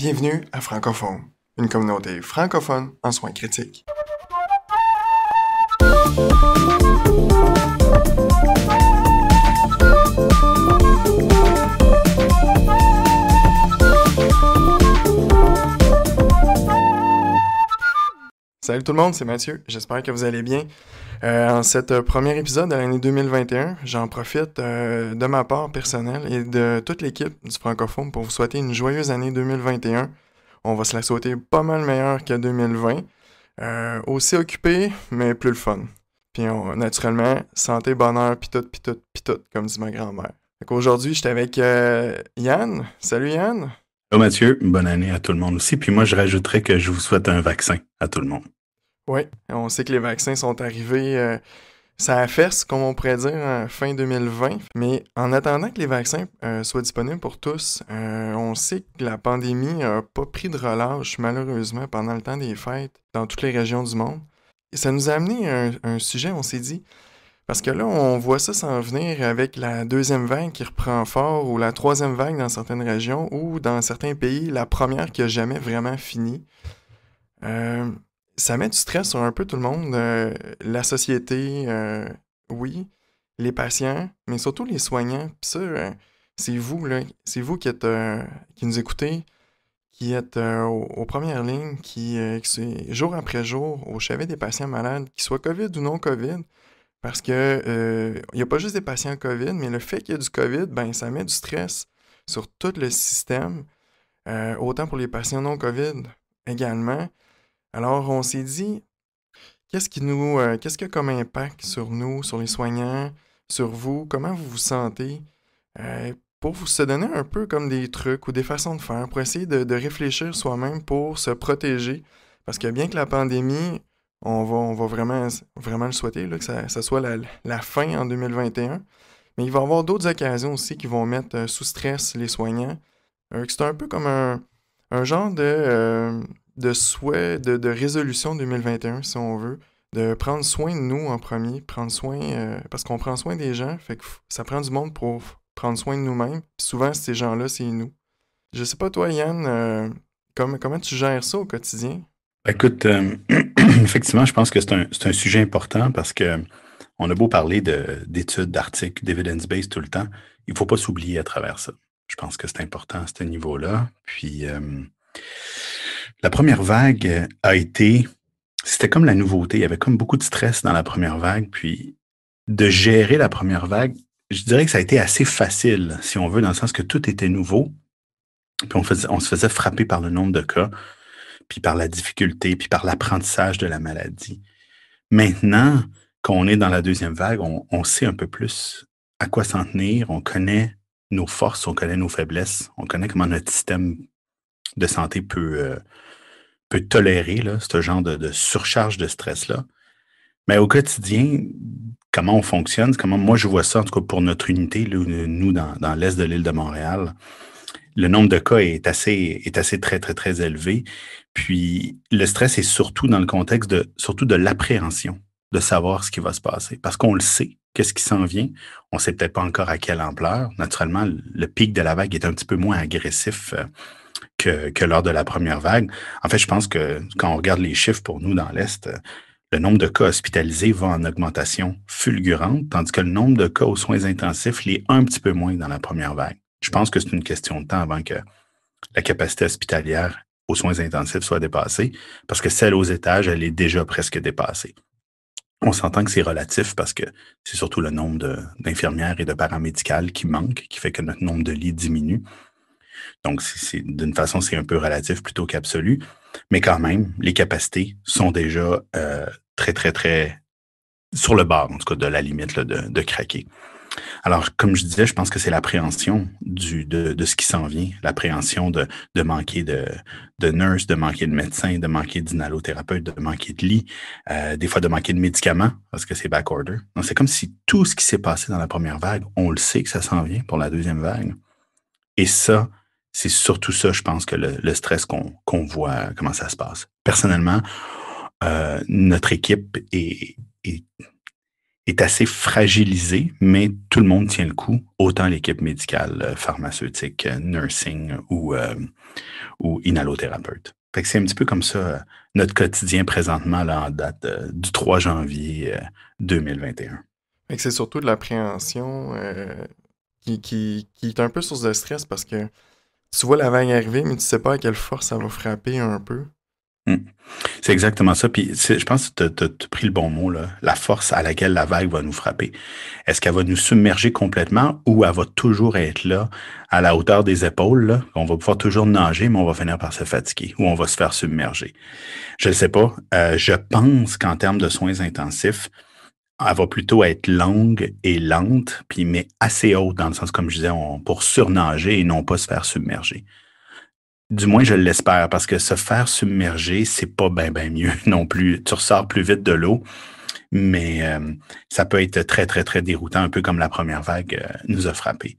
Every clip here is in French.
Bienvenue à Francophone, une communauté francophone en soins critiques. Salut tout le monde, c'est Mathieu. J'espère que vous allez bien. Euh, en ce euh, premier épisode de l'année 2021, j'en profite euh, de ma part personnelle et de toute l'équipe du Francophone pour vous souhaiter une joyeuse année 2021. On va se la souhaiter pas mal meilleure que 2020. aussi occupé, mais plus le fun. Puis naturellement, santé, bonheur, pis tout, pis tout, pis tout, comme dit ma grand-mère. Aujourd'hui, j'étais avec Yann. Salut Yann. Salut Mathieu, bonne année à tout le monde aussi. Puis moi, je rajouterais que je vous souhaite un vaccin à tout le monde. Oui, on sait que les vaccins sont arrivés, euh, ça ça ce comme on pourrait dire, fin 2020. Mais en attendant que les vaccins euh, soient disponibles pour tous, euh, on sait que la pandémie n'a pas pris de relâche, malheureusement, pendant le temps des fêtes dans toutes les régions du monde. Et ça nous a amené à un, sujet, on s'est dit, parce que là, on voit ça s'en venir avec la deuxième vague qui reprend fort ou la troisième vague dans certaines régions ou dans certains pays, la première qui n'a jamais vraiment fini ça met du stress sur un peu tout le monde, euh, la société, euh, oui, les patients, mais surtout les soignants. Puis ça, euh, c'est vous, c'est vous qui êtes qui nous écoutez, qui êtes aux, premières lignes, qui, jour après jour au chevet des patients malades, qu'ils soient COVID ou non COVID. Parce que il n'y a pas juste des patients COVID, mais le fait qu'il y ait du COVID, ben ça met du stress sur tout le système, autant pour les patients non COVID également. Alors, on s'est dit, qu'est-ce qui nous, euh, qu'est-ce que a comme impact sur nous, sur les soignants, sur vous, comment vous vous sentez, euh, pour vous se donner un peu comme des trucs ou des façons de faire, pour essayer de, réfléchir soi-même pour se protéger. Parce que bien que la pandémie, on va, va vraiment, vraiment le souhaiter, que ça, soit la, fin en 2021, mais il va y avoir d'autres occasions aussi qui vont mettre euh, sous stress les soignants. c'est un peu comme un, un genre de, de souhait, de, de, résolution 2021, si on veut, de prendre soin de nous en premier, prendre soin, euh, parce qu'on prend soin des gens, fait que ça prend du monde pour prendre soin de nous-mêmes. Souvent, ces gens-là, c'est nous. Je sais pas, toi, Yann, euh, comment, tu gères ça au quotidien? Écoute, euh, effectivement, je pense que c'est un, sujet important parce que on a beau parler d'études, d'articles, d'evidence-based tout le temps, il ne faut pas s'oublier à travers ça. Je pense que c'est important à ce niveau-là. Puis, la première vague euh, a été, c'était comme la nouveauté. Il y avait comme beaucoup de stress dans la première vague. Puis de gérer la première vague, je dirais que ça a été assez facile, si on veut, dans le sens que tout était nouveau. Puis on, se faisait frapper par le nombre de cas, puis par la difficulté, puis par l'apprentissage de la maladie. Maintenant qu'on est dans la deuxième vague, on, sait un peu plus à quoi s'en tenir, on connaît nos forces, on connaît nos faiblesses, on connaît comment notre système de santé peut, euh, peut tolérer là, ce genre de, surcharge de stress-là. Mais au quotidien, comment on fonctionne, comment moi je vois ça, en tout cas pour notre unité, euh, nous, dans, l'est de l'île de Montréal, le nombre de cas est assez, est assez très, très, très élevé. Puis le stress est surtout dans le contexte de surtout de l'appréhension de savoir ce qui va se passer. Parce qu'on le sait, qu'est-ce qui s'en vient. On ne sait peut-être pas encore à quelle ampleur. Naturellement, le pic de la vague est un petit peu moins agressif euh, que, lors de la première vague. En fait, je pense que quand on regarde les chiffres pour nous dans l'Est, le nombre de cas hospitalisés va en augmentation fulgurante, tandis que le nombre de cas aux soins intensifs l'est un petit peu moins dans la première vague. Je pense que c'est une question de temps avant que la capacité hospitalière aux soins intensifs soit dépassée, parce que celle aux étages, elle est déjà presque dépassée. On s'entend que c'est relatif parce que c'est surtout le nombre d'infirmières et de paramédicales qui manque, qui fait que notre nombre de lits diminue. Donc, d'une façon, c'est un peu relatif plutôt qu'absolu. Mais quand même, les capacités sont déjà euh, très, très, très sur le bord, en tout cas, de la limite de, craquer. Alors, comme je disais, je pense que c'est l'appréhension de, ce qui s'en vient, l'appréhension de, manquer de, de nurse, de manquer de médecin, de manquer d'inalothérapeute, de manquer de lit, euh, des fois de manquer de médicaments parce que c'est order. Donc, c'est comme si tout ce qui s'est passé dans la première vague, on le sait que ça s'en vient pour la deuxième vague. Et ça, c'est surtout ça, je pense, que le, stress qu'on voit, euh, comment ça se passe. Personnellement, euh, notre équipe est, est, assez fragilisée, mais tout le monde tient le coup, autant l'équipe médicale, euh, pharmaceutique, nursing ou, ou inhalothérapeute. c'est un petit peu comme ça notre quotidien présentement là, en date du 3 janvier 2021. c'est surtout de l'appréhension qui, est un peu source de stress parce que tu vois la vague arriver, mais tu sais pas à quelle force elle va frapper un peu. Hmm. C'est exactement ça. Puis je pense que tu as, pris le bon mot, là. la force à laquelle la vague va nous frapper. Est-ce qu'elle va nous submerger complètement ou elle va toujours être là, à la hauteur des épaules? Là? On va pouvoir toujours nager, mais on va finir par se fatiguer ou on va se faire submerger. Je ne sais pas. Euh, je pense qu'en termes de soins intensifs, elle va plutôt être longue et lente, puis mais assez haute, dans le sens, comme je disais, pour surnager et non pas se faire submerger. Du moins, je l'espère, parce que se faire submerger, c'est pas bien ben mieux non plus. Tu ressors plus vite de l'eau, mais euh, ça peut être très, très, très déroutant, un peu comme la première vague euh, nous a frappé.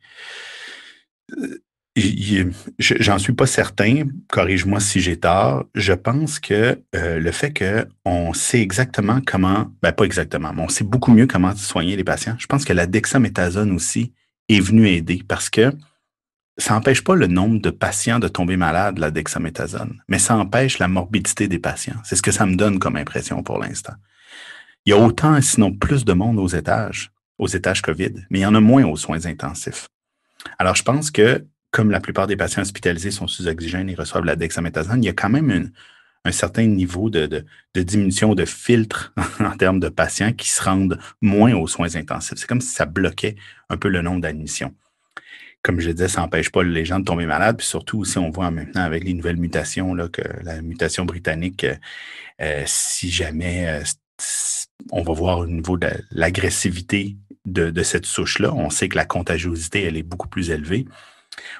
Euh, J'en suis pas certain, corrige-moi si j'ai tort. Je pense que euh, le fait qu'on sait exactement comment, ben pas exactement, mais on sait beaucoup mieux comment soigner les patients, je pense que la dexaméthasone aussi est venue aider parce que ça empêche pas le nombre de patients de tomber malade, la dexaméthasone, mais ça empêche la morbidité des patients. C'est ce que ça me donne comme impression pour l'instant. Il y a autant, sinon plus de monde aux étages, aux étages COVID, mais il y en a moins aux soins intensifs. Alors, je pense que comme la plupart des patients hospitalisés sont sous oxygène et reçoivent la dexaméthasone, il y a quand même un certain niveau de, diminution de filtre en termes de patients qui se rendent moins aux soins intensifs. C'est comme si ça bloquait un peu le nombre d'admissions. Comme je disais, ça n'empêche pas les gens de tomber malades. Puis surtout aussi, on voit maintenant avec les nouvelles mutations, là, que la mutation britannique, euh, euh, si jamais euh, on va voir au niveau de l'agressivité de, de cette souche-là, on sait que la contagiosité, elle est beaucoup plus élevée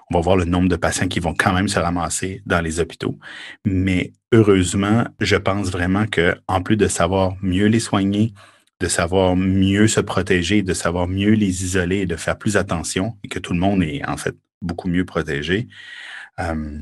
on va voir le nombre de patients qui vont quand même se ramasser dans les hôpitaux. Mais heureusement, je pense vraiment qu'en plus de savoir mieux les soigner, de savoir mieux se protéger, de savoir mieux les isoler et de faire plus attention, et que tout le monde est en fait beaucoup mieux protégé, euh,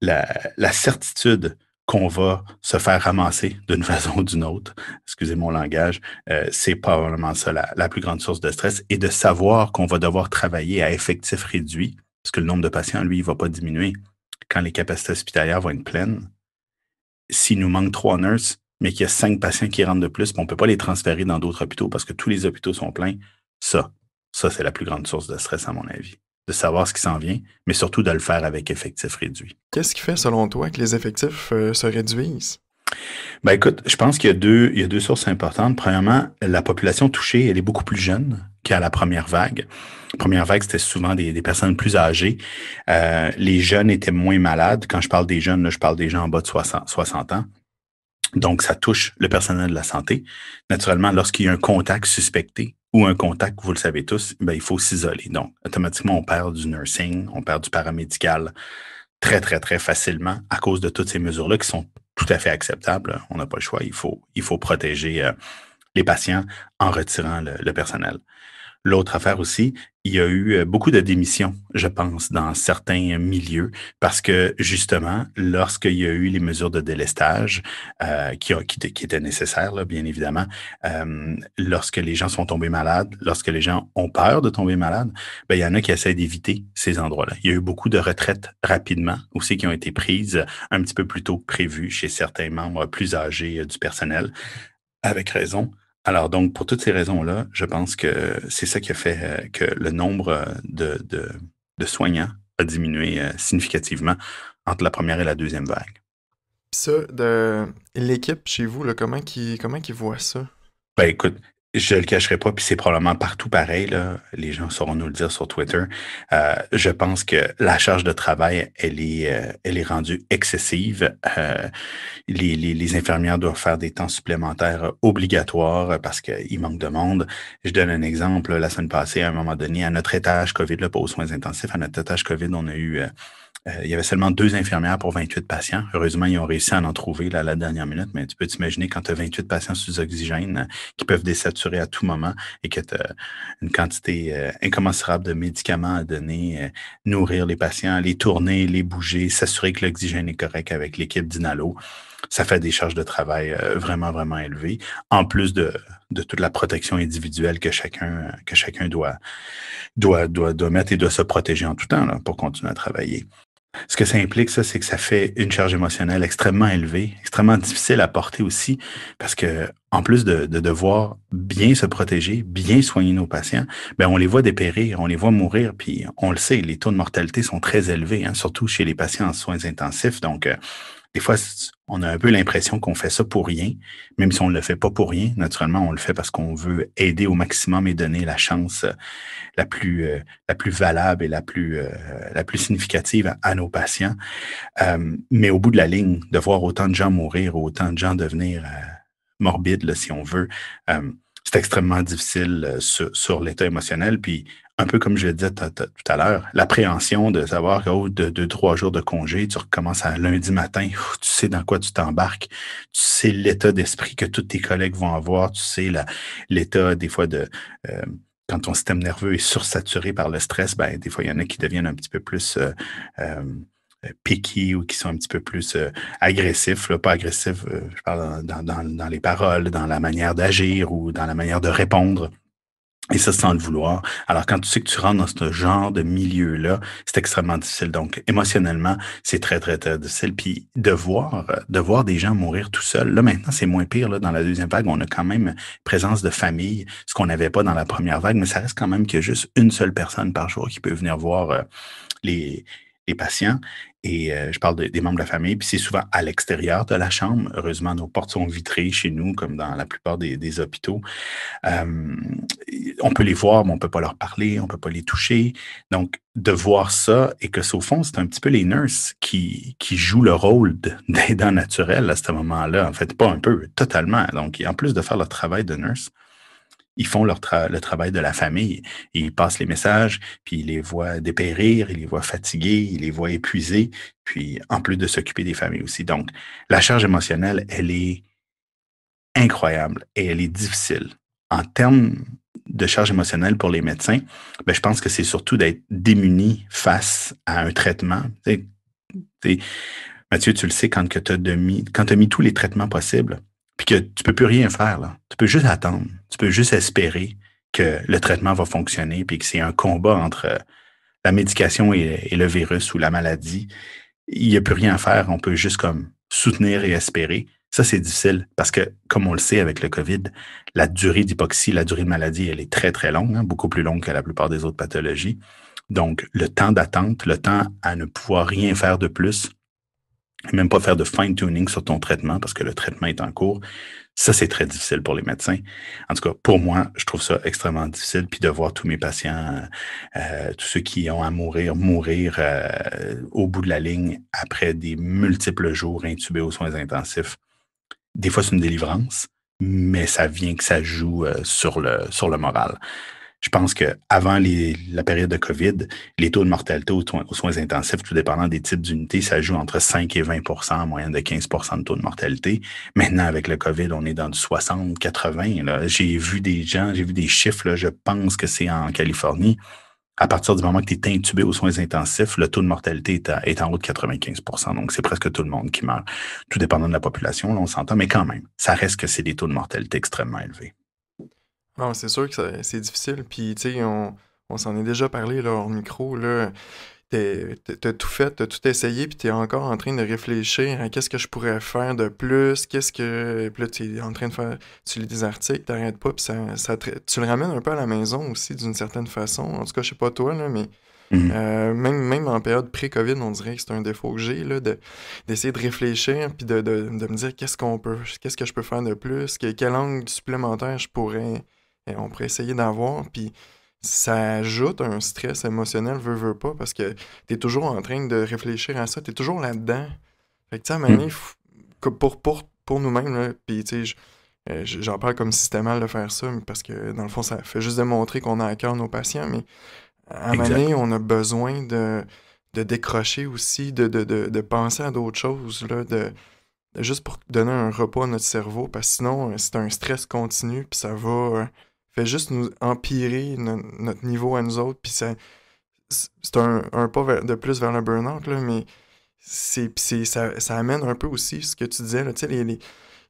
la, certitude qu'on va se faire ramasser d'une façon ou d'une autre, excusez mon langage, euh, c'est probablement ça la, la, plus grande source de stress, et de savoir qu'on va devoir travailler à effectif réduit, parce que le nombre de patients, lui, ne va pas diminuer quand les capacités hospitalières vont être pleines. S'il nous manque trois nurses, mais qu'il y a cinq patients qui rentrent de plus, on ne peut pas les transférer dans d'autres hôpitaux parce que tous les hôpitaux sont pleins, ça, ça, c'est la plus grande source de stress, à mon avis. De savoir ce qui s'en vient, mais surtout de le faire avec effectifs réduits. Qu'est-ce qui fait, selon toi, que les effectifs euh, se réduisent? Ben écoute, je pense qu'il y a, deux, il y a deux sources importantes. Premièrement, la population touchée, elle est beaucoup plus jeune qu'à la première vague première vague, c'était souvent des, personnes plus âgées. Euh, les jeunes étaient moins malades. Quand je parle des jeunes, là, je parle des gens en bas de 60, ans. Donc, ça touche le personnel de la santé. Naturellement, lorsqu'il y a un contact suspecté ou un contact, vous le savez tous, ben, il faut s'isoler. Donc, automatiquement, on perd du nursing, on perd du paramédical très, très, très facilement à cause de toutes ces mesures-là qui sont tout à fait acceptables. On n'a pas le choix. Il faut, il faut protéger euh, les patients en retirant le personnel. L'autre affaire aussi, il y a eu euh, beaucoup de démissions, je pense, dans certains euh, milieux, parce que justement, lorsqu'il y a eu les mesures de délestage euh, qui, qui, étaient nécessaires, bien évidemment, lorsque les gens sont tombés malades, lorsque les gens ont peur de tomber malades, ben, il y en a qui essaient d'éviter ces endroits-là. Il y a eu beaucoup de retraites rapidement aussi qui ont été prises un petit peu plus tôt que prévu chez certains membres plus âgés du personnel, avec raison alors, donc, pour toutes ces raisons-là, je pense que c'est ça qui a fait euh, que le nombre euh, de, de, soignants a diminué euh, significativement entre la première et la deuxième vague. Puis ça, de l'équipe chez vous, comment qui comment qui voit ça? Ben écoute, je le cacherai pas, puis c'est probablement partout pareil, là, les gens sauront nous le dire sur Twitter. Euh, je pense que la charge de travail, elle est, euh, elle est rendue excessive. Euh, les, les, infirmières doivent faire des temps supplémentaires obligatoires parce qu'il manque de monde. Je donne un exemple. La semaine passée, à un moment donné, à notre étage COVID, là, pas aux soins intensifs, à notre étage COVID, on a eu euh, il y avait seulement deux infirmières pour 28 patients. Heureusement, ils ont réussi à en trouver à la dernière minute, mais tu peux t'imaginer quand tu as 28 patients sous oxygène euh, qui peuvent désaturer à tout moment et que tu as une quantité euh, incommensurable de médicaments à donner, nourrir les patients, les tourner, les bouger, s'assurer que l'oxygène est correct avec l'équipe d'Inalo ça fait des charges de travail euh, vraiment, vraiment élevées, en plus de, toute la protection individuelle que chacun, que chacun doit, doit, doit, mettre et doit se protéger en tout temps pour continuer à travailler. Ce que ça implique, ça, c'est que ça fait une charge émotionnelle extrêmement élevée, extrêmement difficile à porter aussi, parce que en plus de, devoir bien se protéger, bien soigner nos patients, ben on les voit dépérir, on les voit mourir, puis on le sait, les taux de mortalité sont très élevés, hein, surtout chez les patients en soins intensifs. Donc, euh, des fois, on a un peu l'impression qu'on fait ça pour rien, même si on ne le fait pas pour rien. Naturellement, on le fait parce qu'on veut aider au maximum et donner la chance euh, la plus, euh, la plus valable et la plus, euh, la plus significative à, nos patients. mais au bout de la ligne, de voir autant de gens mourir, autant de gens devenir morbides, si on veut, c'est extrêmement difficile sur, sur l'état émotionnel. Puis un peu comme je le disais tout à l'heure, l'appréhension de savoir qu'au de deux, trois jours de congé, tu recommences à lundi matin, tu sais dans quoi tu t'embarques, tu sais l'état d'esprit que tous tes collègues vont avoir, tu sais l'état des fois de euh, quand ton système nerveux est sursaturé par le stress, ben, des fois, il y en a qui deviennent un petit peu plus euh, euh piqués ou qui sont un petit peu plus euh, agressifs. pas agressifs, je parle dans, dans, les paroles, dans la manière d'agir ou dans la manière de répondre. Et ça, sans le vouloir. Alors, quand tu sais que tu rentres dans ce genre de milieu-là, c'est extrêmement difficile. Donc, émotionnellement, c'est très, très, très difficile. Puis, de voir, de voir des gens mourir tout seuls, là, maintenant, c'est moins pire. Là, dans la deuxième vague, on a quand même présence de famille, ce qu'on n'avait pas dans la première vague, mais ça reste quand même qu'il y a juste une seule personne par jour qui peut venir voir euh, les, patients et euh, je parle des membres de la famille, puis c'est souvent à l'extérieur de la chambre. Heureusement, nos portes sont vitrées chez nous, comme dans la plupart des, hôpitaux. Euh, on peut les voir, mais on ne peut pas leur parler, on ne peut pas les toucher. Donc, de voir ça et que, au fond, c'est un petit peu les nurses qui, qui jouent le rôle d'aidant naturel à ce moment-là. En fait, pas un peu, totalement. Donc, en plus de faire le travail de nurse, ils font leur le travail de la famille. ils passent les messages, puis ils les voient dépérir, ils les voient fatigués, ils les voient épuisés, puis en plus de s'occuper des familles aussi. Donc, la charge émotionnelle, elle est incroyable et elle est difficile. En termes de charge émotionnelle pour les médecins, ben, je pense que c'est surtout d'être démuni face à un traitement. Mathieu, tu le sais, quand tu as, as mis tous les traitements possibles, puis que tu peux plus rien faire, là. Tu peux juste attendre. Tu peux juste espérer que le traitement va fonctionner, puis que c'est un combat entre euh, la médication et, le virus ou la maladie. Il n'y a plus rien à faire. On peut juste comme soutenir et espérer. Ça, c'est difficile parce que, comme on le sait avec le COVID, la durée d'hypoxie, la durée de maladie, elle est très, très longue, hein, beaucoup plus longue que la plupart des autres pathologies. Donc, le temps d'attente, le temps à ne pouvoir rien faire de plus, même pas faire de fine-tuning sur ton traitement parce que le traitement est en cours. Ça, c'est très difficile pour les médecins. En tout cas, pour moi, je trouve ça extrêmement difficile. Puis de voir tous mes patients, euh, tous ceux qui ont à mourir, mourir euh, au bout de la ligne après des multiples jours intubés aux soins intensifs. Des fois, c'est une délivrance, mais ça vient que ça joue euh, sur, le, sur le moral. Je pense qu'avant la période de COVID, les taux de mortalité aux, soins intensifs, tout dépendant des types d'unités, ça joue entre 5 et 20 en moyenne de 15 de taux de mortalité. Maintenant, avec le COVID, on est dans du 60, 80. J'ai vu des gens, j'ai vu des chiffres, je pense que c'est en Californie. À partir du moment que tu es intubé aux soins intensifs, le taux de mortalité est, est en haut de 95 Donc, c'est presque tout le monde qui meurt. Tout dépendant de la population, là, on s'entend, mais quand même, ça reste que c'est des taux de mortalité extrêmement élevés c'est sûr que c'est difficile. Puis, tu sais, on, s'en est déjà parlé, là, hors micro, là. T'as tout fait, t'as tout essayé, puis t'es encore en train de réfléchir à qu'est-ce que je pourrais faire de plus, qu'est-ce que... Puis là, t'es en train de faire... Tu lis des articles, t'arrêtes pas, puis ça, ça tu le ramènes un peu à la maison aussi, d'une certaine façon. En tout cas, je sais pas toi, mais... Mhm. Euh, même, même en période pré-COVID, on dirait que c'est un défaut que j'ai, d'essayer de, de, réfléchir, puis de, me dire qu'est-ce qu'on peut, qu'est-ce que je peux faire de plus, quel angle supplémentaire je pourrais, on pourrait essayer d'avoir. Puis ça ajoute un stress émotionnel, veut, veut pas, parce que tu es toujours en train de réfléchir à ça, tu es toujours là-dedans. Fait que, tu sais, à mm. pour, pour, pour nous-mêmes, puis tu sais, euh, j'en parle comme si c'était mal de faire ça, parce que dans le fond, ça fait juste de montrer qu'on a à cœur nos patients, mais à manier, on a besoin de, décrocher aussi, de, penser à d'autres choses, là, de, juste pour donner un repas à notre cerveau, parce que sinon, euh, c'est un stress continu, puis ça va. Euh, fait juste nous empirer notre niveau à nous autres. Puis c'est un, pas de plus vers le burn-out, là, mais c'est, ça, ça, amène un peu aussi ce que tu disais, là, les,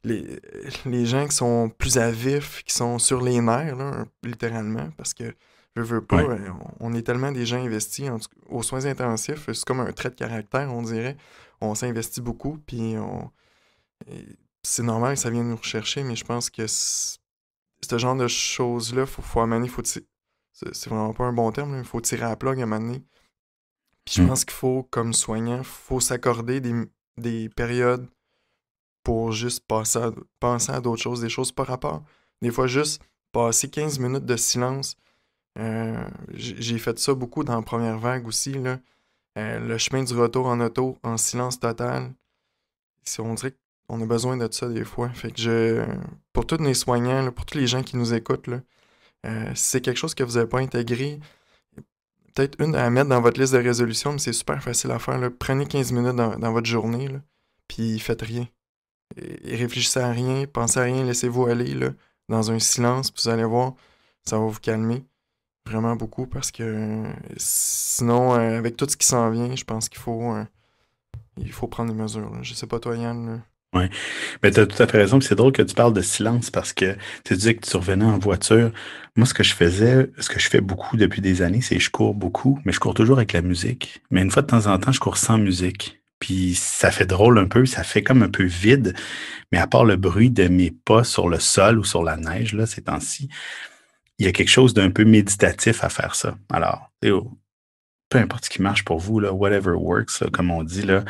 les, les, gens qui sont plus à vif, qui sont sur les nerfs, là, littéralement, parce que je veux pas, euh, on est tellement des gens investis aux soins intensifs, c'est comme un trait de caractère, on dirait. On s'investit beaucoup, puis on. C'est normal que ça vienne nous rechercher, mais je pense que ce genre de choses-là, faut, faut amener, faut tirer. C'est vraiment pas un bon terme, il faut tirer à la plug à amener. Puis je hmm. pense qu'il faut, comme soignant, faut s'accorder des, périodes pour juste passer penser à d'autres choses, des choses par rapport. Des fois, juste passer 15 minutes de silence. Euh, j'ai fait ça beaucoup dans la première vague aussi. Là. Euh, le chemin du retour en auto, en silence total. On dirait que on a besoin de ça des fois. Fait que je, pour tous les soignants, pour tous les gens qui nous écoutent, si euh, c'est quelque chose que vous n'avez pas intégré, peut-être une à mettre dans votre liste de résolution, mais c'est super facile à faire. Prenez 15 minutes dans, votre journée, puis puis faites rien. réfléchissez à rien, pensez à rien, laissez-vous aller dans un silence, vous allez voir, ça va vous calmer vraiment beaucoup parce que sinon, euh, avec tout ce qui s'en vient, je pense qu'il faut, euh, faut prendre des mesures. Je Je sais pas toi, Yann. Oui, mais tu as tout à fait raison. C'est drôle que tu parles de silence parce que tu disais que tu revenais en voiture. Moi, ce que je faisais, ce que je fais beaucoup depuis des années, c'est je cours beaucoup, mais je cours toujours avec la musique. Mais une fois de temps en temps, je cours sans musique. Puis ça fait drôle un peu, ça fait comme un peu vide. Mais à part le bruit de mes pas sur le sol ou sur la neige, là, ces temps-ci, il y a quelque chose d'un peu méditatif à faire ça. Alors, peu importe ce qui marche pour vous, là, whatever works, comme on dit. Là.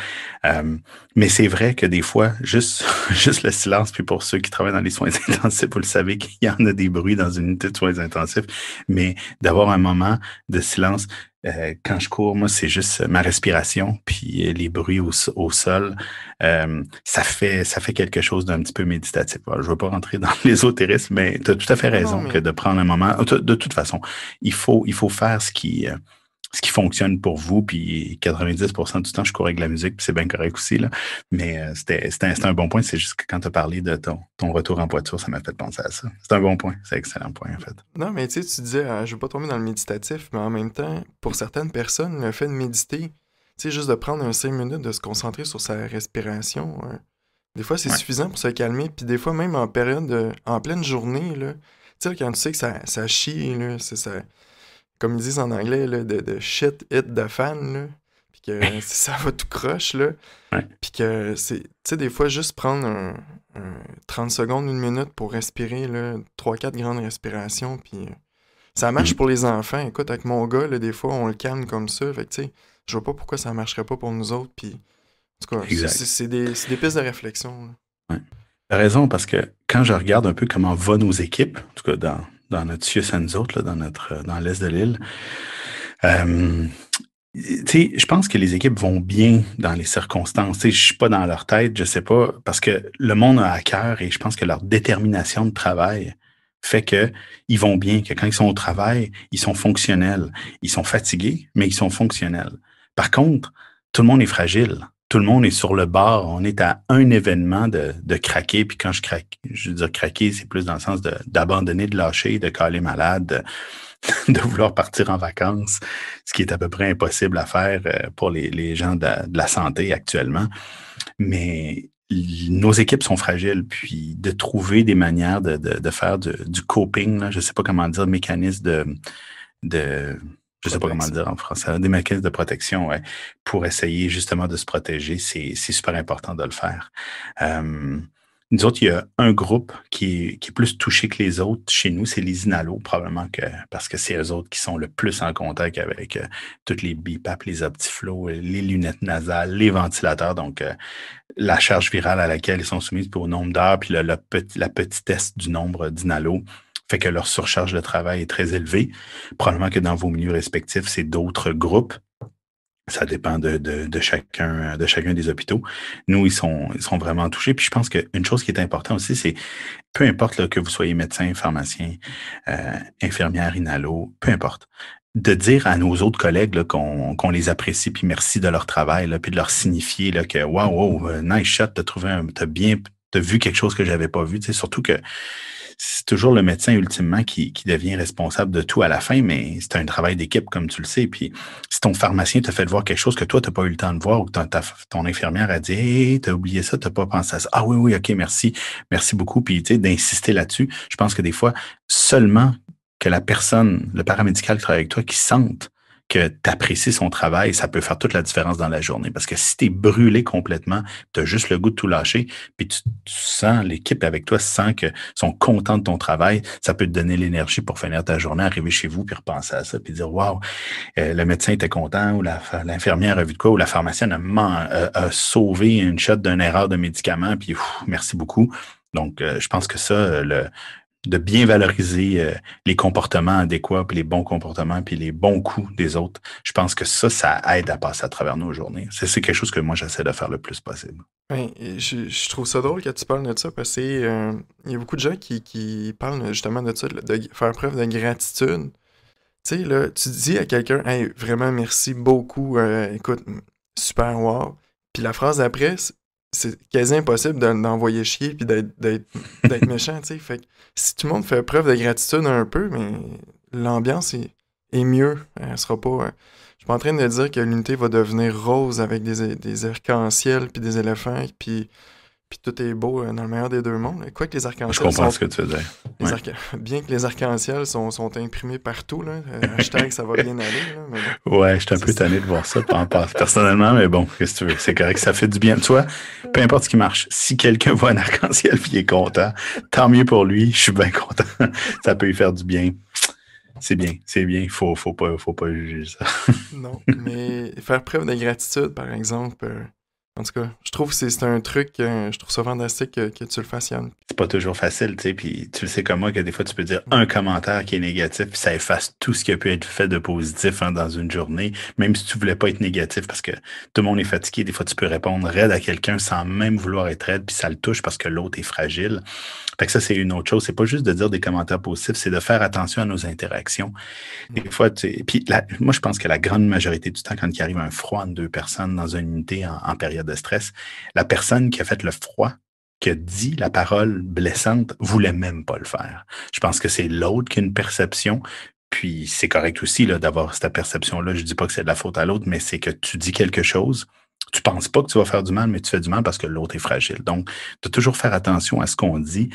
Euh, mais c'est vrai que des fois, juste, juste le silence, puis pour ceux qui travaillent dans les soins intensifs, vous le savez qu'il y en a des bruits dans une unité de soins intensifs, mais d'avoir un moment de silence, euh, quand je cours, moi, c'est juste ma respiration, puis les bruits au, sol. Euh, ça, fait, ça fait quelque chose d'un petit peu méditatif. je ne veux pas rentrer dans l'ésotérisme, mais tu as tout à fait raison que de prendre un moment. De, de, toute façon, il faut, il faut faire ce qui, ce qui fonctionne pour vous. Puis 90% du temps, je courais avec la musique, puis c'est bien correct aussi. Là. Mais euh, c'était un, bon point. C'est juste que quand tu as parlé de ton, ton retour en voiture, ça m'a fait penser à ça. C'est un bon point. C'est un excellent point, en fait. Non, mais tu sais, tu disais, hein, je ne veux pas tomber dans le méditatif, mais en même temps, pour certaines personnes, le fait de méditer, tu sais, juste de prendre un 5 minutes, de se concentrer sur sa respiration, hein, des fois, c'est suffisant pour se calmer. Puis des fois, même en période, en pleine journée, là, tu sais, quand tu sais que ça, chie, là, ça comme ils disent en anglais, de, shit hit the fan, Puis que ça va tout croche, là. Puis que c'est, tu sais, des fois, juste prendre 30 secondes, une minute pour respirer, 3-4 grandes respirations, puis euh, ça marche mm. pour les enfants. Écoute, avec mon gars, des fois, on le calme comme ça. Fait que, tu sais, je vois pas pourquoi ça marcherait pas pour nous autres, puis en tout cas, c'est des, pistes de réflexion. Là. T'as raison, parce que quand je regarde un peu comment vont nos équipes, en tout cas dans, dans notre Cieux nous autres, dans notre euh, dans l'est de l'île. Euh, je pense que les équipes vont bien dans les circonstances. Je ne suis pas dans leur tête, je ne sais pas, parce que le monde a à cœur et je pense que leur détermination de travail fait qu'ils vont bien, que quand ils sont au travail, ils sont fonctionnels. Ils sont fatigués, mais ils sont fonctionnels. Par contre, tout le monde est fragile tout le monde est sur le bord. On est à un événement de, de craquer. Puis quand je craque, je veux dire craquer, c'est plus dans le sens d'abandonner, de, lâcher, de caler malade, de, vouloir partir en vacances, ce qui est à peu près impossible à faire euh, pour les, gens de, la santé actuellement. Mais nos équipes sont fragiles, puis de trouver des manières de, faire du, coping, je ne sais pas comment dire, mécanisme de, de je sais pas comment le dire en français, hein, des mécanismes de protection ouais, pour essayer justement de se protéger. C'est super important de le faire. Euh, nous autres, il y a un groupe qui, est plus touché que les autres chez nous, c'est les Inalos, probablement que parce que c'est eux autres qui sont le plus en contact avec euh, toutes les BIPAP, les optiflots, les lunettes nasales, les ventilateurs. Donc, euh, la charge virale à laquelle ils sont soumis pour le nombre d'heures, puis le, la petitesse du nombre d'Inalos fait que leur surcharge de travail est très élevée. Probablement que dans vos milieux respectifs, c'est d'autres groupes. Ça dépend de, chacun, de chacun des hôpitaux. Nous, ils sont, ils sont vraiment touchés. Puis je pense qu'une chose qui est importante aussi, c'est peu importe que vous soyez médecin, pharmacien, euh, infirmière, inhalo, peu importe, de dire à nos autres collègues qu'on les apprécie, puis merci de leur travail, là, puis de leur signifier là, que wow, nice shot, t'as trouvé un, bien tu as vu quelque chose que j'avais pas vu. Tu surtout que c'est toujours le médecin ultimement qui, devient responsable de tout à la fin, mais c'est un travail d'équipe, comme tu le sais. Puis si ton pharmacien te fait voir quelque chose que toi, tu n'as pas eu le temps de voir ou que ton, infirmière a dit Hey, t'as oublié ça, t'as pas pensé à ça. Ah oui, oui, OK, merci. Merci beaucoup. Puis d'insister là-dessus. Je pense que des fois, seulement que la personne, le paramédical qui travaille avec toi, qui sente que tu apprécies son travail, ça peut faire toute la différence dans la journée. Parce que si tu es brûlé complètement, tu as juste le goût de tout lâcher, puis tu, sens l'équipe avec toi, sent que sont contents de ton travail, ça peut te donner l'énergie pour finir ta journée, arriver chez vous, puis repenser à ça, puis dire Waouh, le médecin était content, ou l'infirmière a vu de quoi, ou la pharmacienne a, sauvé une shot d'une erreur de médicament, puis merci beaucoup. Donc, euh, je pense que ça, euh, le, de bien valoriser euh, les comportements adéquats, puis les bons comportements, puis les bons coups des autres. Je pense que ça, ça aide à passer à travers nos journées. C'est quelque chose que moi, j'essaie de faire le plus possible. Oui, ben, je, trouve ça drôle que tu parles de ça parce qu'il euh, y a beaucoup de gens qui, parlent justement de ça, de faire preuve de gratitude. Tu sais, là, tu dis à quelqu'un, hey, vraiment merci beaucoup, euh, écoute, super wow. Puis la phrase d'après, c'est quasi impossible d'envoyer chier puis d'être méchant, tu sais. Fait que si tout le monde fait preuve de gratitude un peu, mais l'ambiance est, mieux. Elle sera pas. Hein. Je suis en train de dire que l'unité va devenir rose avec des, des arcs-en-ciel puis des éléphants puis puis tout est beau euh, dans le meilleur des deux mondes. Quoi que les arcs-en-ciel. Je comprends ce que tu veux dire. Bien que les arcs-en-ciel sont, imprimés partout, là, euh, hashtag ça va bien aller. ouais, je suis un peu tanné de voir ça personnellement, mais bon, qu'est-ce que tu veux? C'est correct, ça fait du bien. de toi. peu importe ce qui marche, si quelqu'un voit un arc-en-ciel et est content, tant mieux pour lui, je suis bien content. ça peut lui faire du bien. C'est bien, c'est bien, il faut, faut, pas, faut pas juger ça. non, mais faire preuve de gratitude, par exemple euh, en tout cas, je trouve que c'est un truc, je trouve ça fantastique que, tu le fasses, Yann. C'est pas toujours facile, tu sais, puis tu le sais comme moi que des fois tu peux dire un commentaire qui est négatif, puis ça efface tout ce qui a pu être fait de positif hein, dans une journée, même si tu voulais pas être négatif, parce que tout le monde est fatigué, des fois tu peux répondre raide à quelqu'un sans même vouloir être raide, puis ça le touche parce que l'autre est fragile ça, c'est une autre chose. C'est pas juste de dire des commentaires positifs, c'est de faire attention à nos interactions. Mm. Des fois, tu... puis moi, je pense que la grande majorité du temps, quand il arrive un froid entre deux personnes dans une unité en, période de stress, la personne qui a fait le froid qui a dit la parole blessante voulait même pas le faire. Je pense que c'est l'autre qui a une perception. Puis c'est correct aussi d'avoir cette perception-là. Je dis pas que c'est de la faute à l'autre, mais c'est que tu dis quelque chose, tu penses pas que tu vas faire du mal, mais tu fais du mal parce que l'autre est fragile. Donc, de toujours faire attention à ce qu'on dit,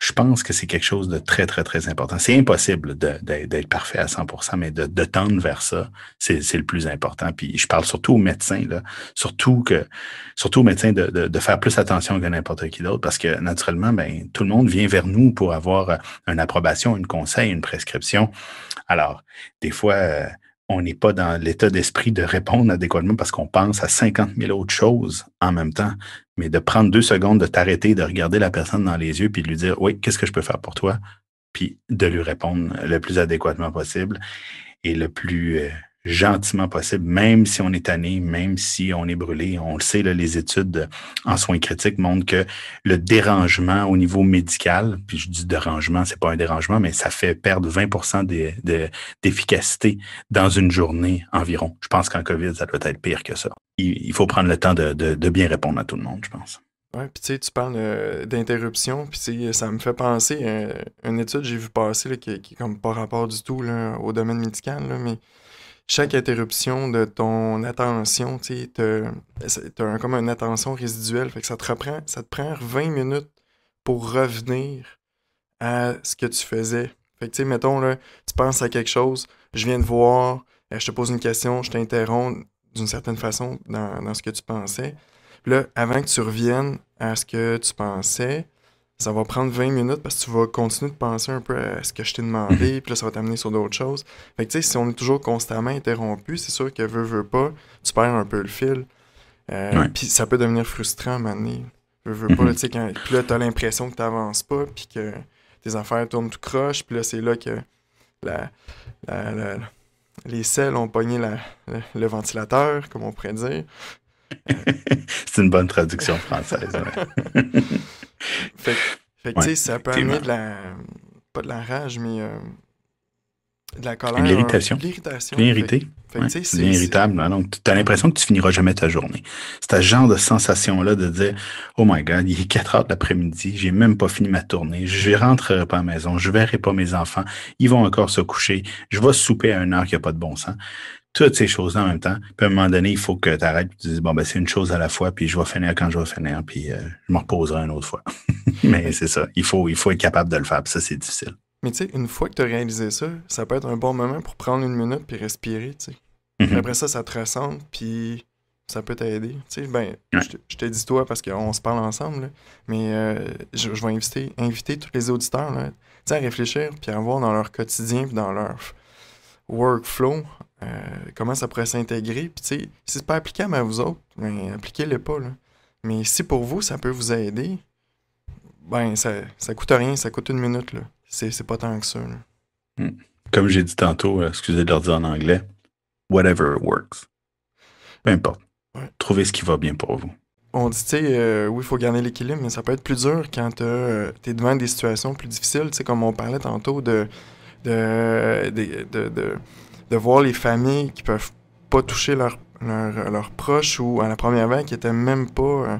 je pense que c'est quelque chose de très, très, très important. C'est impossible d'être parfait à 100 mais de, tendre vers ça, c'est le plus important. Puis, je parle surtout aux médecins, là, surtout, que, surtout aux médecins de, faire plus attention que n'importe qui d'autre parce que, naturellement, ben, tout le monde vient vers nous pour avoir euh, une approbation, une conseil, une prescription. Alors, des fois, euh, on n'est pas dans l'état d'esprit de répondre adéquatement parce qu'on pense à 50 000 autres choses en même temps. Mais de prendre deux secondes, de t'arrêter, de regarder la personne dans les yeux, puis de lui dire, oui, qu'est-ce que je peux faire pour toi? Puis de lui répondre le plus adéquatement possible et le plus... Euh, gentiment possible, même si on est tanné, même si on est brûlé. On le sait, les études euh, en soins critiques montrent que le dérangement au niveau médical, puis je dis dérangement, c'est pas un dérangement, mais ça fait perdre 20 d'efficacité dans une journée environ. Je pense qu'en COVID, ça doit être pire que ça. Il, faut prendre le temps de, bien répondre à tout le monde, je pense. Oui, puis tu sais, tu parles euh, d'interruption, puis ça me fait penser à une étude que j'ai vue passer qui, qui comme pas rapport du tout là, au domaine médical, mais chaque interruption de ton attention, tu as comme une attention résiduelle, fait que ça te reprend, ça te prend 20 minutes pour revenir à ce que tu faisais. Fait que, mettons, là, tu penses à quelque chose, je viens de voir, euh, je te pose une question, je t'interromps d'une certaine façon dans, dans, ce que tu pensais. Là, avant que tu reviennes à ce que tu pensais, ça va prendre 20 minutes parce que tu vas continuer de penser un peu à ce que je t'ai demandé, mhm. puis là, ça va t'amener sur d'autres choses. Fait que, tu sais, si on est toujours constamment interrompu, c'est sûr que veut veux pas, tu perds un peu le fil. Euh, puis ça peut devenir frustrant à un moment donné. Veux, veux pas, mhm. tu sais, quand. Puis là, t'as l'impression que t'avances pas, puis que tes affaires tournent tout croche, puis là, c'est là que les selles ont pogné le ventilateur, comme on pourrait dire. c'est une bonne traduction française. Ouais. Fait, fait ça peut amener de la. Pas de la rage, mais. Euh, de la colère. L'irritation. L'irritation. C'est c'est irritable. Donc, tu as l'impression que tu finiras jamais ta journée. C'est ce genre de sensation-là de dire Oh my God, il est 4 heures de l'après-midi, j'ai même pas fini ma tournée, je rentrerai pas à la maison, je verrai pas mes enfants, ils vont encore se coucher, je vais souper à une heure qui a pas de bon sens toutes ces choses-là en même temps. Puis à un moment donné, il faut que tu arrêtes et tu dises, bon, ben, c'est une chose à la fois, puis je vais finir quand je vais finir, puis euh, je me reposerai une autre fois. Mais c'est ça, il faut, il faut être capable de le faire, puis ça, c'est difficile. Mais tu sais, une fois que tu as réalisé ça, ça peut être un bon moment pour prendre une minute puis respirer, tu sais. Mm-hmm. Après ça, ça te ressemble puis ça peut t'aider. Tu sais, ben, je te dis toi parce qu'on se parle ensemble, mais euh, je, vais inviter, inviter tous les auditeurs à réfléchir puis à voir dans leur quotidien puis dans leur workflow euh, comment ça pourrait s'intégrer. Puis, tu c'est pas applicable à vous autres, ben, appliquez-le pas. Mais si pour vous, ça peut vous aider, ben, ça, ça coûte rien, ça coûte une minute. Là. C'est, pas tant que ça. Hmm. Comme j'ai dit tantôt, euh, excusez de le dire en anglais, whatever works. Peu importe. Trouvez ce qui va bien pour vous. On dit, tu sais, euh, oui, il faut garder l'équilibre, mais ça peut être plus dur quand t'es tu es devant des situations plus difficiles. Tu comme on parlait tantôt de, de de voir les familles qui peuvent pas toucher leurs leur, proches ou à la première vague qui n'étaient même pas euh,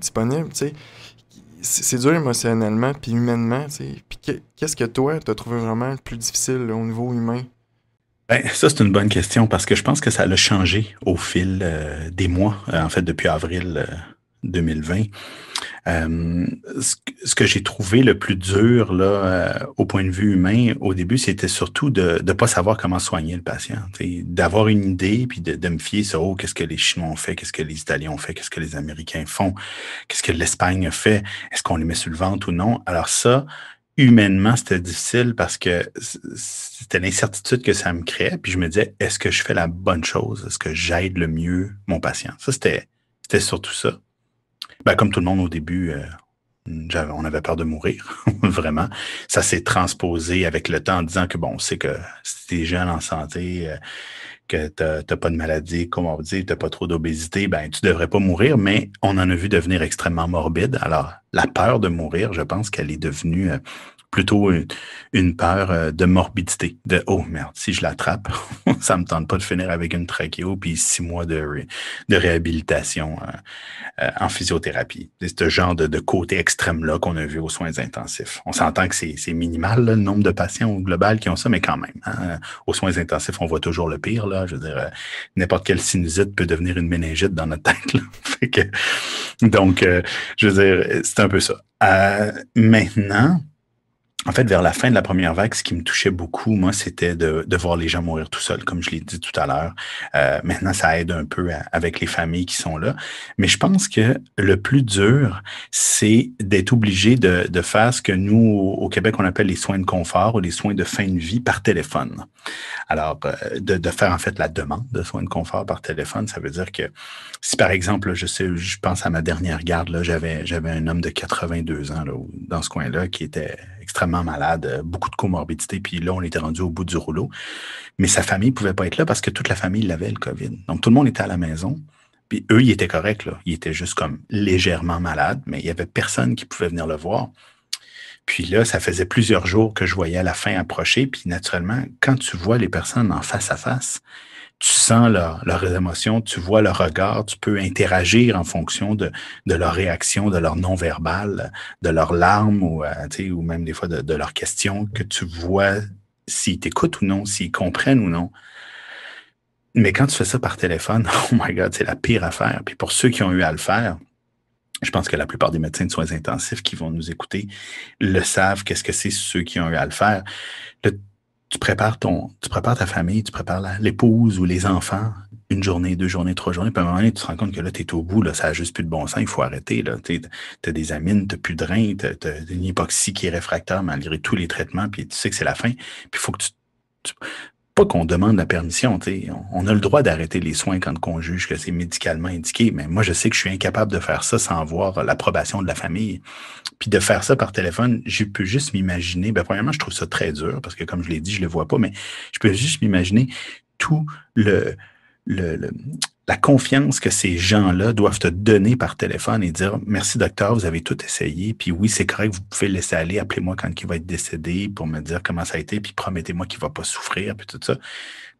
disponibles, C'est dur émotionnellement puis humainement, qu'est-ce que toi, tu as trouvé vraiment le plus difficile au niveau humain? Ben, ça, c'est une bonne question parce que je pense que ça l'a changé au fil euh, des mois, euh, en fait, depuis avril 2020. Euh, ce, que j'ai trouvé le plus dur là, euh, au point de vue humain au début, c'était surtout de ne pas savoir comment soigner le patient, d'avoir une idée, puis de, me fier sur oh, qu'est-ce que les Chinois ont fait, qu'est-ce que les Italiens ont fait, qu'est-ce que les Américains font, qu'est-ce que l'Espagne a fait, est-ce qu'on les met sur le ventre ou non. Alors ça, humainement, c'était difficile parce que c'était l'incertitude que ça me créait. Puis je me disais, est-ce que je fais la bonne chose? Est-ce que j'aide le mieux mon patient? Ça, c'était surtout ça. Ben, comme tout le monde au début, euh, on avait peur de mourir, vraiment. Ça s'est transposé avec le temps en disant que, bon, c'est que si tu es jeune en santé, euh, que tu n'as pas de maladie, comme on dit, tu pas trop d'obésité, ben tu devrais pas mourir, mais on en a vu devenir extrêmement morbide. Alors, la peur de mourir, je pense qu'elle est devenue euh, plutôt une, peur euh, de morbidité, de oh merde, si je l'attrape, ça me tente pas de finir avec une trachéo puis six mois de, réhabilitation euh, euh, en physiothérapie. C'est ce genre de, côté extrême-là qu'on a vu aux soins intensifs. On s'entend que c'est minimal le nombre de patients au global qui ont ça, mais quand même, hein, aux soins intensifs, on voit toujours le pire. Là, je veux dire, n'importe quelle sinusite peut devenir une méningite dans notre tête. donc, je veux dire, c'est un peu ça. maintenant, en fait, vers la fin de la première vague, ce qui me touchait beaucoup, moi, c'était de, voir les gens mourir tout seuls, comme je l'ai dit tout à l'heure. Euh, maintenant, ça aide un peu avec les familles qui sont là. Mais je pense que le plus dur, c'est d'être obligé de, faire ce que nous, au Québec, on appelle les soins de confort ou les soins de fin de vie par téléphone. Alors, euh, de, faire en fait la demande de soins de confort par téléphone, ça veut dire que si, par exemple, je sais, je pense à ma dernière garde, j'avais un homme de 82 ans dans ce coin-là qui était extrêmement malade, euh, beaucoup de comorbidité, puis là, on était rendu au bout du rouleau. Mais sa famille ne pouvait pas être là parce que toute la famille l'avait, le COVID. Donc, tout le monde était à la maison. Puis eux, ils étaient corrects, là. Ils étaient juste comme légèrement malades, mais il n'y avait personne qui pouvait venir le voir. Puis là, ça faisait plusieurs jours que je voyais la fin approcher. Puis naturellement, quand tu vois les personnes en face à face, tu sens leurs émotions, tu vois leur regard, tu peux interagir en fonction de, leur réaction, de leur non-verbal, de leurs larmes ou, euh, ou même des fois de, de leurs questions, que tu vois s'ils t'écoutent ou non, s'ils comprennent ou non. Mais quand tu fais ça par téléphone, oh my God, c'est la pire affaire. Puis pour ceux qui ont eu à le faire, je pense que la plupart des médecins de soins intensifs qui vont nous écouter le savent, qu'est-ce que c'est ceux qui ont eu à le faire. tu prépares ton, tu prépares ta famille, tu prépares l'épouse ou les enfants une journée, deux journées, trois journées, puis à un moment donné, tu te rends compte que là, tu au bout, là, ça n'a juste plus de bon sens, il faut arrêter. Tu as des amines, tu plus de reins, tu as, une hypoxie qui est réfractaire malgré tous les traitements, puis tu sais que c'est la fin, puis il faut que tu pas qu'on demande la permission, on, on a le droit d'arrêter les soins quand on juge que c'est médicalement indiqué, mais moi je sais que je suis incapable de faire ça sans voir l'approbation de la famille. Puis de faire ça par téléphone, je peux juste m'imaginer, ben, premièrement, je trouve ça très dur parce que comme je l'ai dit, je le vois pas, mais je peux juste m'imaginer tout le, le, la confiance que ces gens-là doivent te donner par téléphone et dire merci docteur, vous avez tout essayé, puis oui, c'est correct, vous pouvez le laisser aller, appelez-moi quand il va être décédé pour me dire comment ça a été, puis promettez-moi qu'il va pas souffrir, puis tout ça.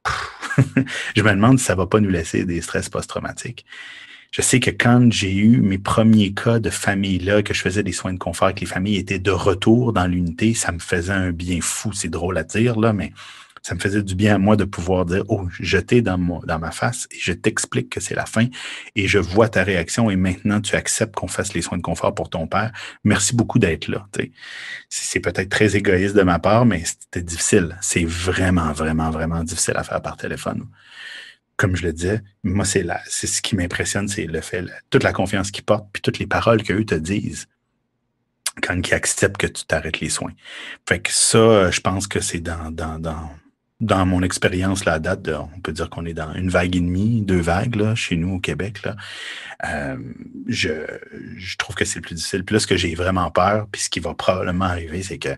je me demande si ça va pas nous laisser des stress post-traumatiques. Je sais que quand j'ai eu mes premiers cas de famille-là, que je faisais des soins de confort, que les familles étaient de retour dans l'unité, ça me faisait un bien fou. C'est drôle à dire, là, mais ça me faisait du bien à moi de pouvoir dire Oh, jeter dans, dans ma face et je t'explique que c'est la fin et je vois ta réaction et maintenant tu acceptes qu'on fasse les soins de confort pour ton père. Merci beaucoup d'être là. C'est peut-être très égoïste de ma part, mais c'était difficile. C'est vraiment, vraiment, vraiment difficile à faire par téléphone. Comme je le disais, moi, c'est c'est ce qui m'impressionne, c'est le fait, toute la confiance qu'ils portent, puis toutes les paroles qu'eux te disent quand ils acceptent que tu t'arrêtes les soins. Fait que ça, euh, je pense que c'est dans, dans, dans mon expérience, la date, on peut dire qu'on est dans une vague et demie, deux vagues là, chez nous au Québec. Là. Euh, je, trouve que c'est le plus difficile. Puis là, ce que j'ai vraiment peur, puis ce qui va probablement arriver, c'est que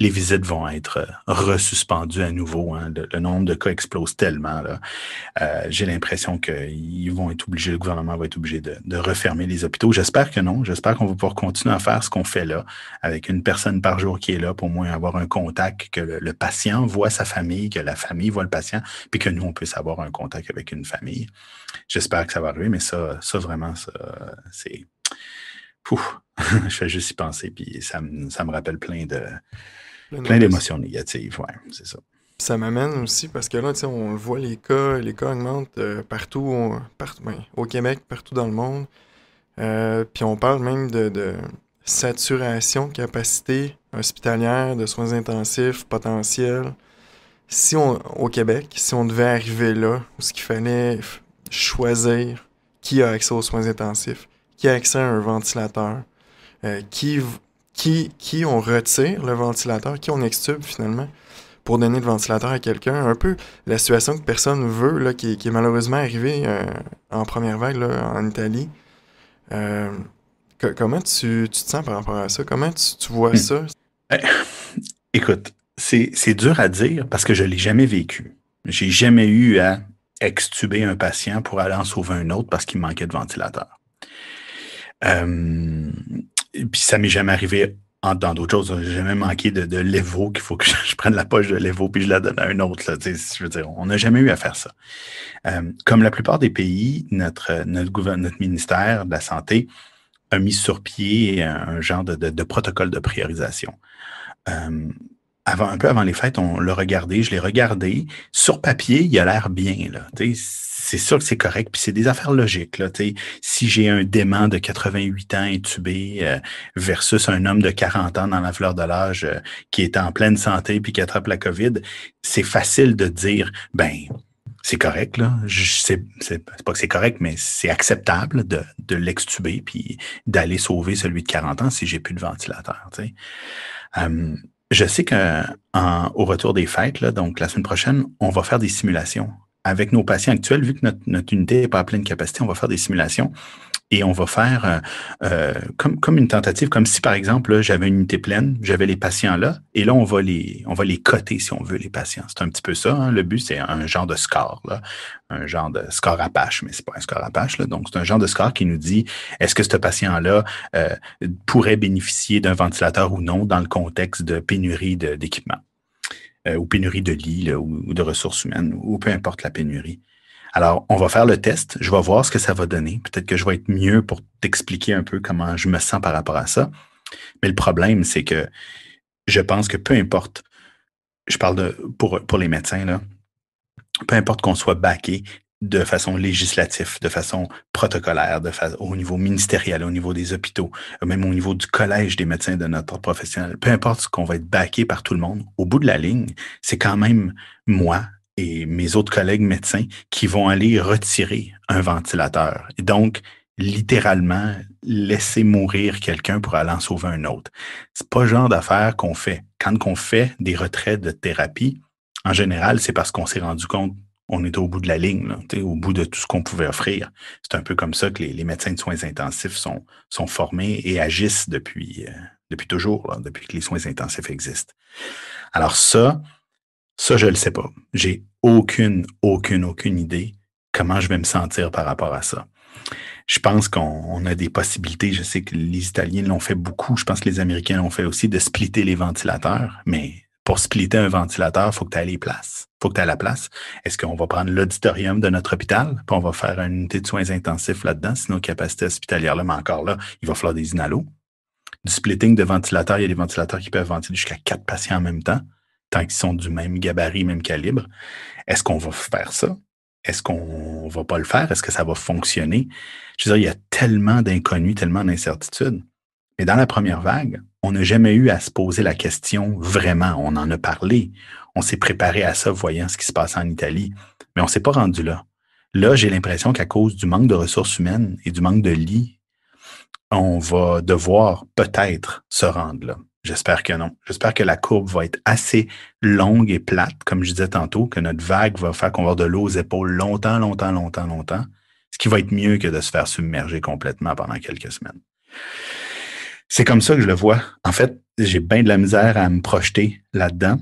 les visites vont être euh, resuspendues à nouveau. Hein. Le, nombre de cas explose tellement. Euh, j'ai l'impression qu'ils vont être obligés, le gouvernement va être obligé de, refermer les hôpitaux. J'espère que non. J'espère qu'on va pouvoir continuer à faire ce qu'on fait là, avec une personne par jour qui est là pour au moins avoir un contact, que le, patient voit sa famille, que la famille voit le patient, puis que nous, on puisse avoir un contact avec une famille. J'espère que ça va arriver, mais ça, ça vraiment, ça, c'est. je fais juste y penser, puis ça, me rappelle plein de plein d'émotions négatives, c'est ça. Ça m'amène aussi parce que là, on le voit, les cas, les cas augmentent euh, partout, partout ben, au Québec, partout dans le monde. Euh, puis on parle même de, de, saturation, capacité hospitalière, de soins intensifs, potentiels, si on, au Québec, si on devait arriver là, où ce qu'il fallait choisir qui a accès aux soins intensifs, qui a accès à un ventilateur, euh, qui, qui, qui on retire le ventilateur, qui on extube finalement pour donner le ventilateur à quelqu'un. Un peu la situation que personne veut, là, qui, est malheureusement arrivée euh, en première vague en Italie. Euh, comment tu, tu, te sens par rapport à ça? Comment tu, tu vois hum. ça? Eh, écoute, c'est dur à dire parce que je ne l'ai jamais vécu. J'ai jamais eu à extuber un patient pour aller en sauver un autre parce qu'il manquait de ventilateur. Euh, puis ça m'est jamais arrivé en, dans d'autres choses. J'ai jamais manqué de, de l'Evo qu'il faut que je, prenne la poche de l'Evo puis je la donne à un autre. je veux dire, on n'a jamais eu à faire ça. Euh, comme la plupart des pays, notre, notre, notre, ministère de la Santé a mis sur pied un, genre de, protocole de priorisation. Euh, un peu avant les fêtes, on l'a regardé, je l'ai regardé. Sur papier, il a l'air bien. C'est sûr que c'est correct, puis c'est des affaires logiques. Là, si j'ai un dément de 88 ans intubé euh, versus un homme de 40 ans dans la fleur de l'âge euh, qui est en pleine santé puis qui attrape la COVID, c'est facile de dire, ben, c'est correct, là. C'est pas que c'est correct, mais c'est acceptable de, de l'extuber puis d'aller sauver celui de 40 ans si j'ai plus de ventilateur. Hum, je sais qu'au retour des fêtes, donc la semaine prochaine, on va faire des simulations. Avec nos patients actuels, vu que notre, notre unité n'est pas à pleine capacité, on va faire des simulations et on va faire euh, euh, comme, comme une tentative, comme si par exemple j'avais une unité pleine, j'avais les patients là, et là on va les on va les coter si on veut les patients. C'est un petit peu ça. Hein. Le but c'est un genre de score, là. un genre de score Apache, mais c'est pas un score Apache. Là. Donc c'est un genre de score qui nous dit est-ce que ce patient là euh, pourrait bénéficier d'un ventilateur ou non dans le contexte de pénurie d'équipement ou pénurie de lits ou de ressources humaines ou peu importe la pénurie. Alors, on va faire le test. Je vais voir ce que ça va donner. Peut-être que je vais être mieux pour t'expliquer un peu comment je me sens par rapport à ça. Mais le problème, c'est que je pense que peu importe, je parle de, pour, pour les médecins, là, peu importe qu'on soit baqué de façon législative, de façon protocolaire, de au niveau ministériel, au niveau des hôpitaux, même au niveau du collège des médecins de notre profession. professionnel, peu importe ce qu'on va être baqué par tout le monde, au bout de la ligne, c'est quand même moi, et mes autres collègues médecins qui vont aller retirer un ventilateur. Et donc, littéralement, laisser mourir quelqu'un pour aller en sauver un autre. C'est pas le genre d'affaire qu'on fait. Quand on fait des retraits de thérapie, en général, c'est parce qu'on s'est rendu compte qu'on était au bout de la ligne, au bout de tout ce qu'on pouvait offrir. C'est un peu comme ça que les, médecins de soins intensifs sont, formés et agissent depuis, euh, depuis toujours, depuis que les soins intensifs existent. Alors ça, ça, je ne le sais pas. J'ai aucune, aucune, aucune idée comment je vais me sentir par rapport à ça. Je pense qu'on a des possibilités. Je sais que les Italiens l'ont fait beaucoup. Je pense que les Américains l'ont fait aussi de splitter les ventilateurs. Mais pour splitter un ventilateur, il faut que tu aies les places. faut que tu aies la place. Est-ce qu'on va prendre l'auditorium de notre hôpital? Puis on va faire une unité de soins intensifs là-dedans. Sinon, capacité hospitalière, là, mais encore là, il va falloir des inhalos. Du splitting de ventilateurs, il y a des ventilateurs qui peuvent ventiler jusqu'à quatre patients en même temps tant qu'ils sont du même gabarit, même calibre. Est-ce qu'on va faire ça? Est-ce qu'on va pas le faire? Est-ce que ça va fonctionner? Je veux dire, il y a tellement d'inconnus, tellement d'incertitudes. Mais dans la première vague, on n'a jamais eu à se poser la question vraiment. On en a parlé. On s'est préparé à ça voyant ce qui se passe en Italie. Mais on s'est pas rendu là. Là, j'ai l'impression qu'à cause du manque de ressources humaines et du manque de lits, on va devoir peut-être se rendre là. J'espère que non. J'espère que la courbe va être assez longue et plate, comme je disais tantôt, que notre vague va faire qu'on va avoir de l'eau aux épaules longtemps, longtemps, longtemps, longtemps, ce qui va être mieux que de se faire submerger complètement pendant quelques semaines. C'est comme ça que je le vois. En fait, j'ai bien de la misère à me projeter là-dedans.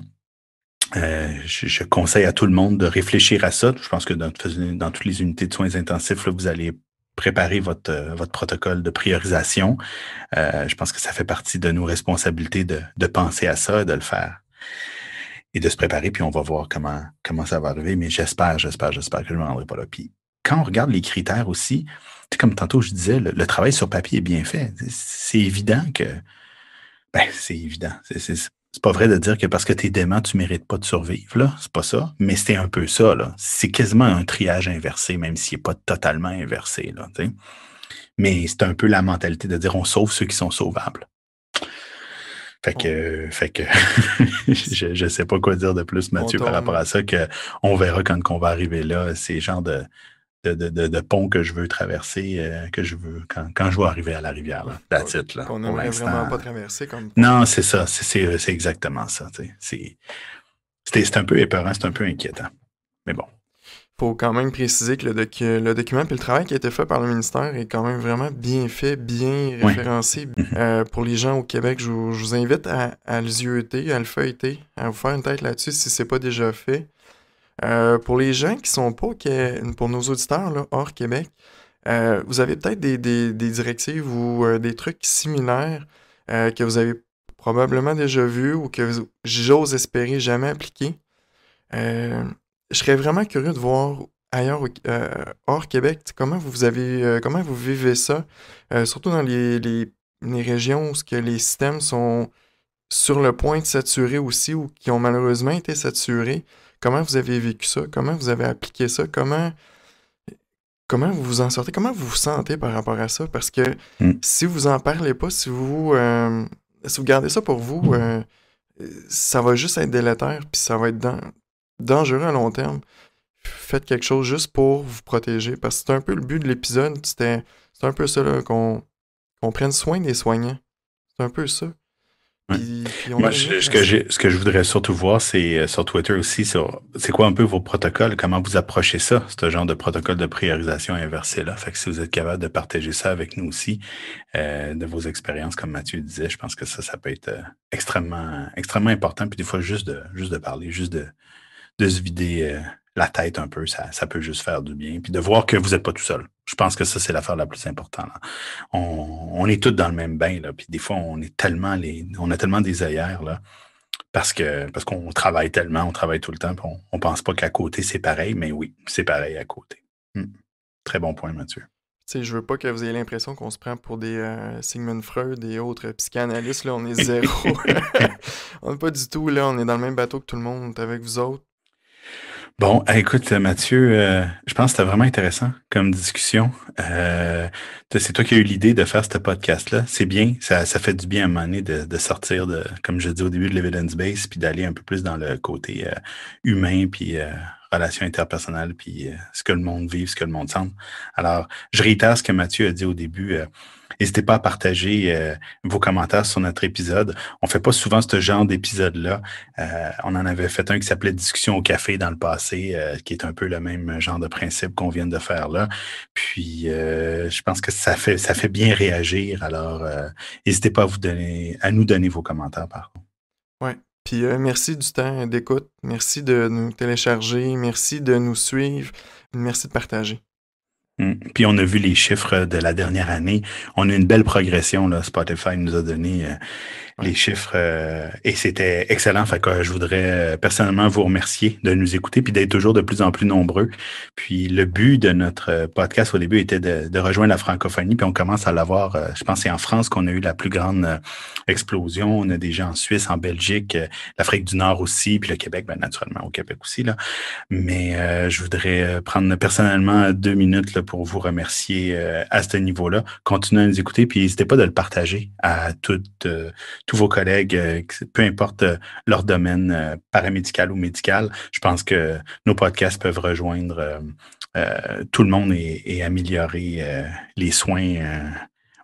Euh, je, conseille à tout le monde de réfléchir à ça. Je pense que dans, dans toutes les unités de soins intensifs, là, vous allez préparer votre, euh, votre protocole de priorisation. Euh, je pense que ça fait partie de nos responsabilités de, penser à ça de le faire. Et de se préparer, puis on va voir comment, comment ça va arriver. Mais j'espère, j'espère, j'espère que je ne me rendrai pas là. Puis quand on regarde les critères aussi, comme tantôt je disais, le, travail sur papier est bien fait. C'est évident que. Ben, c'est évident. C'est c'est pas vrai de dire que parce que tu es dément, tu mérites pas de survivre, là. C'est pas ça. Mais c'est un peu ça, C'est quasiment un triage inversé, même s'il n'est pas totalement inversé, Mais c'est un peu la mentalité de dire on sauve ceux qui sont sauvables. Fait que, oh. fait que je, sais pas quoi dire de plus, Mathieu, par rapport à ça, que on verra quand on va arriver là, ces genres de, de, pont que je veux traverser, euh, que je veux, quand, je veux arriver à la rivière, là, la là, Qu'on vraiment pas traversé comme. Non, c'est ça, c'est euh, exactement ça. C'est un peu épeurant, c'est un peu inquiétant. Mais bon. Il faut quand même préciser que le, document et le travail qui a été fait par le ministère est quand même vraiment bien fait, bien référencé. Mhm. Euh, pour les gens au Québec, je, vous invite à, à le à le feuilleter, à vous faire une tête là-dessus si ce n'est pas déjà fait. Euh, pour les gens qui ne sont pas, pour nos auditeurs hors Québec, euh, vous avez peut-être des, directives ou euh, des trucs similaires que vous avez probablement déjà vus ou que j'ose espérer jamais appliquer. je serais vraiment curieux de voir ailleurs hors Québec comment vous avez comment vous vivez ça, surtout dans les, régions où que les systèmes sont sur le point de saturer aussi ou qui ont malheureusement été saturés, comment vous avez vécu ça? Comment vous avez appliqué ça? Comment, comment vous vous en sortez? Comment vous vous sentez par rapport à ça? Parce que hmm. si vous en parlez pas, si vous, euh, si vous gardez ça pour vous, euh, ça va juste être délétère puis ça va être dangereux à long terme. Faites quelque chose juste pour vous protéger parce que c'est un peu le but de l'épisode. C'était un peu ça, qu'on prenne soin des soignants. C'est un peu ça. Moi, ce, que ce que je voudrais surtout voir, c'est euh, sur Twitter aussi, c'est quoi un peu vos protocoles, comment vous approchez ça, ce genre de protocole de priorisation inversée-là. Fait que si vous êtes capable de partager ça avec nous aussi, euh, de vos expériences, comme Mathieu disait, je pense que ça, ça peut être euh, extrêmement, extrêmement important. Puis des fois, juste de, juste de parler, juste de, de se vider la tête un peu, ça, ça peut juste faire du bien. Puis de voir que vous n'êtes pas tout seul. Je pense que ça, c'est l'affaire la plus importante. On, est tous dans le même bain, là. Puis des fois, on est tellement les. On a tellement des ailleurs, là. Parce que parce qu'on travaille tellement, on travaille tout le temps, on, ne pense pas qu'à côté, c'est pareil, mais oui, c'est pareil à côté. Hmm. Très bon point, Mathieu. Je je veux pas que vous ayez l'impression qu'on se prend pour des euh, Sigmund Freud et autres psychanalystes. Là, on est zéro. on n'est pas du tout là. On est dans le même bateau que tout le monde avec vous autres. Bon, écoute, Mathieu, euh, je pense que c'était vraiment intéressant comme discussion. Euh, c'est toi qui as eu l'idée de faire ce podcast-là. C'est bien, ça, fait du bien à un moment de, sortir, de, comme je dis au début, de levidence Base, puis d'aller un peu plus dans le côté euh, humain, puis euh, relations interpersonnelles, puis euh, ce que le monde vit, ce que le monde sent. Alors, je réitère ce que Mathieu a dit au début. Euh, n'hésitez pas à partager euh, vos commentaires sur notre épisode. On fait pas souvent ce genre d'épisode-là. on en avait fait un qui s'appelait Discussion au café dans le passé, qui est un peu le même genre de principe qu'on vient de faire là. Puis, je pense que ça fait, ça fait bien réagir. Alors, n'hésitez pas à, vous donner, à nous donner vos commentaires, par contre. Oui, puis euh, merci du temps d'écoute, merci de nous télécharger, merci de nous suivre, merci de partager. Mm. Puis on a vu les chiffres de la dernière année. On a une belle progression. Là. Spotify nous a donné euh, les chiffres. Euh, et c'était excellent. Fait que euh, je voudrais euh, personnellement vous remercier de nous écouter puis d'être toujours de plus en plus nombreux. Puis le but de notre podcast au début était de, rejoindre la francophonie. Puis on commence à l'avoir. je pense c'est en France qu'on a eu la plus grande explosion. On a déjà en Suisse, en Belgique, l'Afrique du Nord aussi, puis le Québec, bien naturellement au Québec aussi. Là. Mais je voudrais prendre personnellement deux minutes là, pour vous remercier à ce niveau-là. Continuez à nous écouter, puis n'hésitez pas de le partager à toutes, tous vos collègues, euh, peu importe euh, leur domaine euh, paramédical ou médical, je pense que nos podcasts peuvent rejoindre tout le monde et, améliorer les soins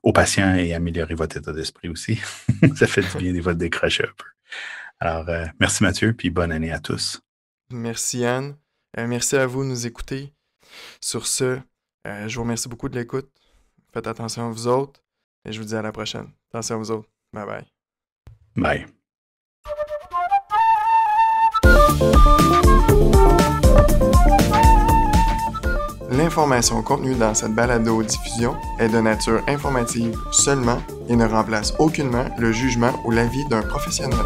aux patients et améliorer votre état d'esprit aussi. Ça fait du bien des vous décrocher un peu. Alors, merci Mathieu, puis bonne année à tous. Merci Anne. merci à vous de nous écouter. Sur ce, je vous remercie beaucoup de l'écoute. Faites attention à vous autres et je vous dis à la prochaine. Attention à vous autres. Bye bye. Bye. L'information contenue dans cette balade balado-diffusion est de nature informative seulement et ne remplace aucunement le jugement ou l'avis d'un professionnel.